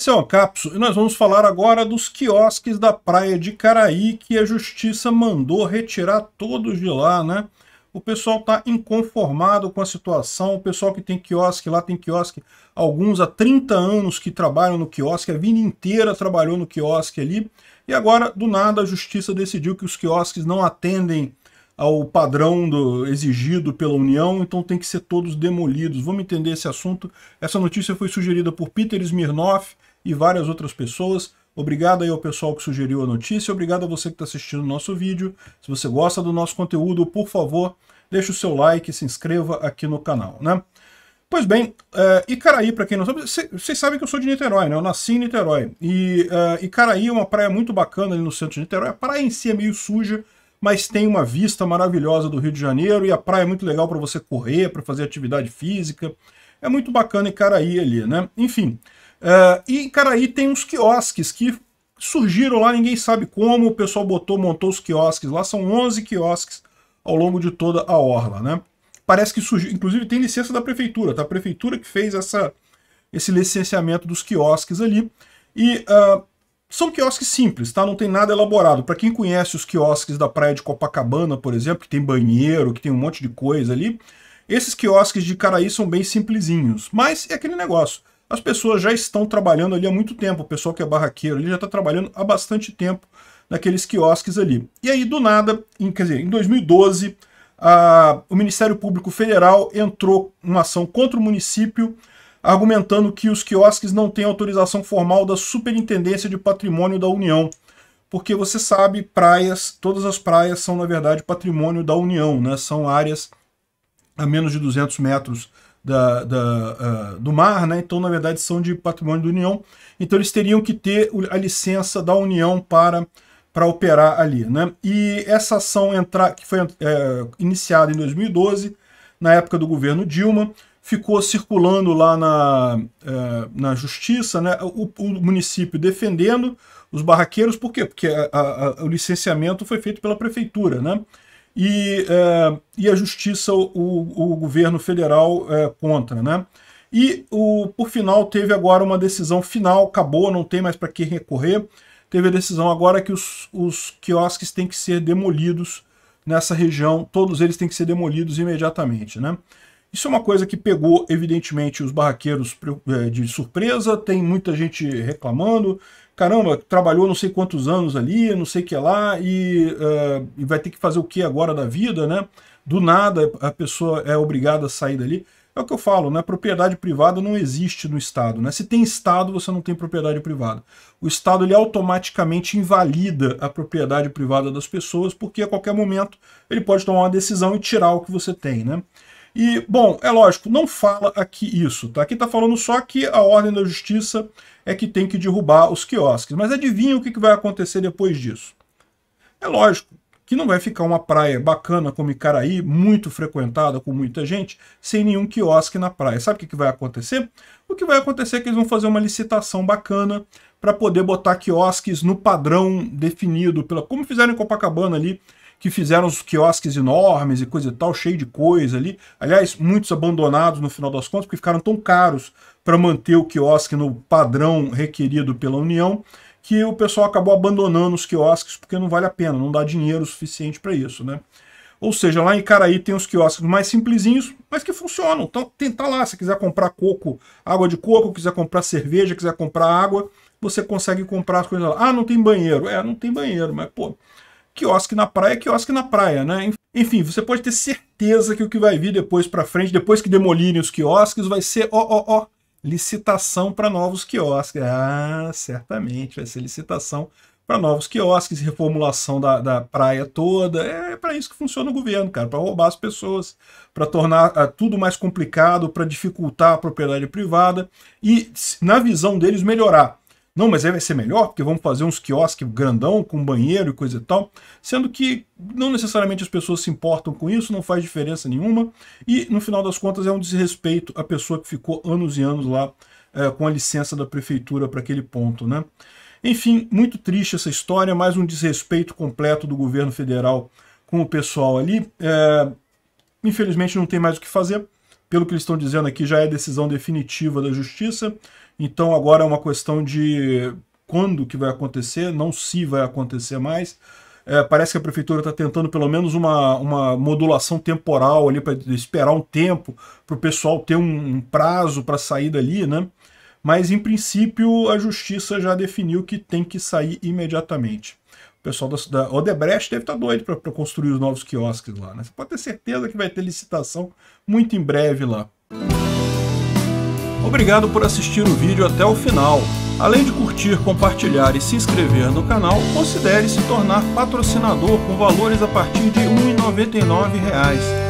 Esse é o Capso e nós vamos falar agora dos quiosques da praia de Caraí que a justiça mandou retirar todos de lá, né? O pessoal está inconformado com a situação, o pessoal que tem quiosque lá tem quiosque, alguns há 30 anos que trabalham no quiosque, a vida inteira trabalhou no quiosque ali, e agora, do nada, a justiça decidiu que os quiosques não atendem ao padrão do, exigido pela União, então tem que ser todos demolidos. Vamos entender esse assunto. Essa notícia foi sugerida por Peter Smirnoff, e várias outras pessoas. Obrigado aí ao pessoal que sugeriu a notícia, obrigado a você que está assistindo o nosso vídeo. Se você gosta do nosso conteúdo, por favor, deixe o seu like e se inscreva aqui no canal, né? Pois bem, uh, eh, Icaraí, para quem não sabe, vocês sabem que eu sou de Niterói, né? Eu nasci em Niterói. E uh, eh, Icaraí é uma praia muito bacana ali no centro de Niterói. A praia em si é meio suja, mas tem uma vista maravilhosa do Rio de Janeiro e a praia é muito legal para você correr, para fazer atividade física. É muito bacana Icaraí ali, né? Enfim, Uh, e em Caraí tem uns quiosques que surgiram lá, ninguém sabe como, o pessoal botou, montou os quiosques lá, são 11 quiosques ao longo de toda a orla, né? Parece que surgiu, inclusive tem licença da prefeitura, tá? A prefeitura que fez essa, esse licenciamento dos quiosques ali. E uh, são quiosques simples, tá? Não tem nada elaborado. Para quem conhece os quiosques da praia de Copacabana, por exemplo, que tem banheiro, que tem um monte de coisa ali, esses quiosques de Caraí são bem simplesinhos. Mas é aquele negócio as pessoas já estão trabalhando ali há muito tempo. O pessoal que é barraqueiro ele já está trabalhando há bastante tempo naqueles quiosques ali. E aí, do nada, em, quer dizer, em 2012, a, o Ministério Público Federal entrou uma ação contra o município, argumentando que os quiosques não têm autorização formal da Superintendência de Patrimônio da União. Porque você sabe, praias, todas as praias são, na verdade, patrimônio da União, né? são áreas a menos de 200 metros da, da, uh, do mar, né? então, na verdade, são de patrimônio da União. Então, eles teriam que ter a licença da União para, para operar ali. Né? E essa ação que foi é, iniciada em 2012, na época do governo Dilma, ficou circulando lá na, é, na justiça, né? O, o, município defendendo os barraqueiros, por quê? Porque a, ah, a, ah, a, o licenciamento foi feito pela prefeitura, né? e, é, e a justiça, o, o governo federal uh, contra. Né? E, o, por final, teve agora uma decisão final, acabou, não tem mais para que recorrer. Teve a decisão agora que os, os quiosques têm que ser demolidos nessa região, todos eles têm que ser demolidos imediatamente. Né? Isso é uma coisa que pegou, evidentemente, os barraqueiros é, de surpresa, tem muita gente reclamando. Caramba, trabalhou não sei quantos anos ali, não sei o que lá, e, uh, e vai ter que fazer o que agora da vida, né? Do nada a pessoa é obrigada a sair dali. É o que eu falo, né? Propriedade privada não existe no Estado, né? Se tem Estado, você não tem propriedade privada. O Estado ele automaticamente invalida a propriedade privada das pessoas, porque a qualquer momento ele pode tomar uma decisão e tirar o que você tem, né? E, bom, é lógico, não fala aqui isso, tá? Aqui tá falando só que a ordem da justiça é que tem que derrubar os quiosques. Mas adivinha o que vai acontecer depois disso? É lógico que não vai ficar uma praia bacana como Icaraí, muito frequentada com muita gente, sem nenhum quiosque na praia. Sabe o que vai acontecer? O que vai acontecer é que eles vão fazer uma licitação bacana para poder botar quiosques no padrão definido, pela, como fizeram em Copacabana ali, que fizeram os quiosques enormes e coisa e tal, cheio de coisa ali. Aliás, muitos abandonados no final das contas, porque ficaram tão caros para manter o quiosque no padrão requerido pela União, que o pessoal acabou abandonando os quiosques porque não vale a pena, não dá dinheiro suficiente para isso, né? Ou seja, lá em Caraí tem os quiosques mais simplesinhos, mas que funcionam. Então, tenta tá lá, se quiser comprar coco, água de coco, quiser comprar cerveja, quiser comprar água, você consegue comprar as coisas lá. Ah, não tem banheiro. É, não tem banheiro, mas pô, quiosque na praia, quiosque na praia, né? Enfim, você pode ter certeza que o que vai vir depois para frente, depois que demolirem os quiosques, vai ser ó, ó, ó, licitação para novos quiosques. Ah, certamente, vai ser licitação para novos quiosques, reformulação da, da praia toda. É, é para isso que funciona o governo, cara, para roubar as pessoas, para tornar ah, tudo mais complicado, para dificultar a propriedade privada e, na visão deles, melhorar não, mas aí vai ser melhor, porque vamos fazer uns quiosques grandão, com banheiro e coisa e tal. Sendo que não necessariamente as pessoas se importam com isso, não faz diferença nenhuma. E, no final das contas, é um desrespeito à pessoa que ficou anos e anos lá é, com a licença da prefeitura para aquele ponto, né? Enfim, muito triste essa história, mais um desrespeito completo do governo federal com o pessoal ali. É, infelizmente não tem mais o que fazer pelo que eles estão dizendo aqui, já é decisão definitiva da justiça. Então agora é uma questão de quando que vai acontecer, não se vai acontecer mais. É, parece que a prefeitura está tentando pelo menos uma, uma modulação temporal ali para esperar um tempo para o pessoal ter um, um prazo para sair dali, né? Mas em princípio a justiça já definiu que tem que sair imediatamente. O pessoal da, da Odebrecht deve estar tá doido para construir os novos quiosques lá. Né? Você pode ter certeza que vai ter licitação muito em breve lá. Obrigado por assistir o vídeo até o final. Além de curtir, compartilhar e se inscrever no canal, considere se tornar patrocinador com valores a partir de R$ 1,99